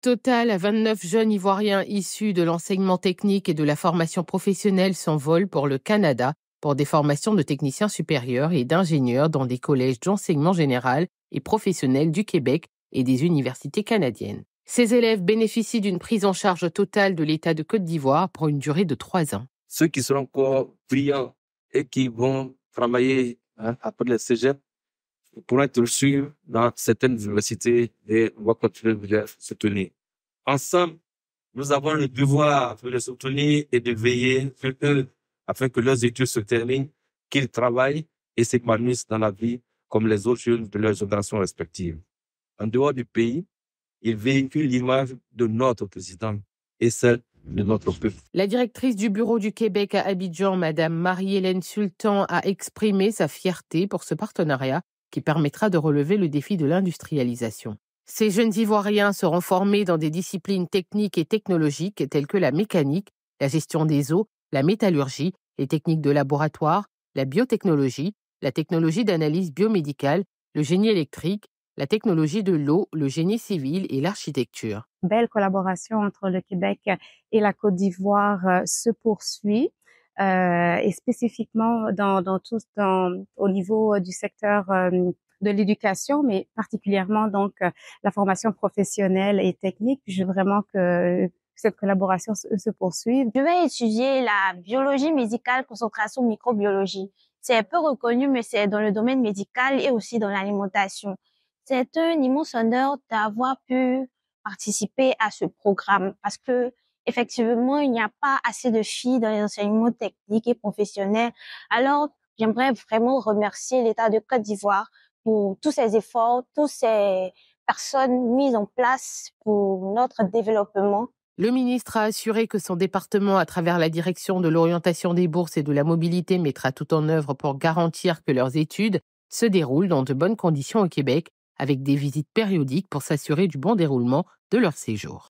total à 29 jeunes Ivoiriens issus de l'enseignement technique et de la formation professionnelle s'envolent pour le Canada pour des formations de techniciens supérieurs et d'ingénieurs dans des collèges d'enseignement général et professionnel du Québec et des universités canadiennes. Ces élèves bénéficient d'une prise en charge totale de l'État de Côte d'Ivoire pour une durée de trois ans. Ceux qui sont encore brillants et qui vont travailler hein, après le cégep pour être suivre dans certaines universités et on continuer de les soutenir. Ensemble, nous avons le devoir de les soutenir et de veiller sur eux afin que leurs études se terminent, qu'ils travaillent et s'épanouissent dans la vie comme les autres jeunes de leurs générations respectives. En dehors du pays, ils véhiculent l'image de notre président et celle de notre peuple. La directrice du Bureau du Québec à Abidjan, Madame Marie-Hélène Sultan, a exprimé sa fierté pour ce partenariat qui permettra de relever le défi de l'industrialisation. Ces jeunes Ivoiriens seront formés dans des disciplines techniques et technologiques telles que la mécanique, la gestion des eaux, la métallurgie, les techniques de laboratoire, la biotechnologie, la technologie d'analyse biomédicale, le génie électrique, la technologie de l'eau, le génie civil et l'architecture. Belle collaboration entre le Québec et la Côte d'Ivoire euh, se poursuit. Euh, et spécifiquement dans, dans tout dans, au niveau euh, du secteur euh, de l'éducation, mais particulièrement donc la formation professionnelle et technique. je veux vraiment que cette collaboration se, se poursuive. Je vais étudier la biologie médicale, concentration microbiologie. C'est peu reconnu, mais c'est dans le domaine médical et aussi dans l'alimentation. C'est un immense honneur d'avoir pu participer à ce programme parce que effectivement, il n'y a pas assez de filles dans les enseignements techniques et professionnels. Alors, j'aimerais vraiment remercier l'État de Côte d'Ivoire pour tous ses efforts, toutes ces personnes mises en place pour notre développement. Le ministre a assuré que son département, à travers la direction de l'orientation des bourses et de la mobilité, mettra tout en œuvre pour garantir que leurs études se déroulent dans de bonnes conditions au Québec, avec des visites périodiques pour s'assurer du bon déroulement de leur séjour.